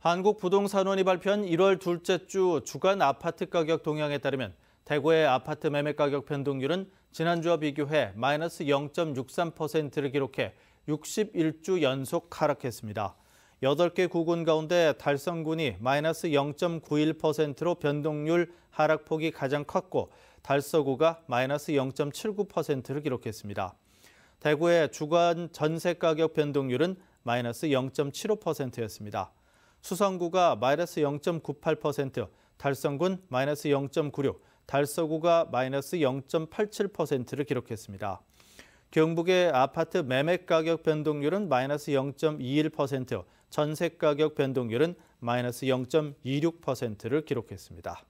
한국부동산원이 발표한 1월 둘째 주 주간 아파트 가격 동향에 따르면 대구의 아파트 매매 가격 변동률은 지난주와 비교해 마이너스 0.63%를 기록해 61주 연속 하락했습니다. 8개 구군 가운데 달성군이 마이너스 0.91%로 변동률 하락폭이 가장 컸고 달서구가 마이너스 0.79%를 기록했습니다. 대구의 주간 전세 가격 변동률은 마이너스 0.75%였습니다. 수성구가 마이너스 0.98%, 달성군 마이너스 0.96, 달서구가 마이너스 0.87%를 기록했습니다. 경북의 아파트 매매 가격 변동률은 마이너스 0.21%, 전세 가격 변동률은 마이너스 0.26%를 기록했습니다.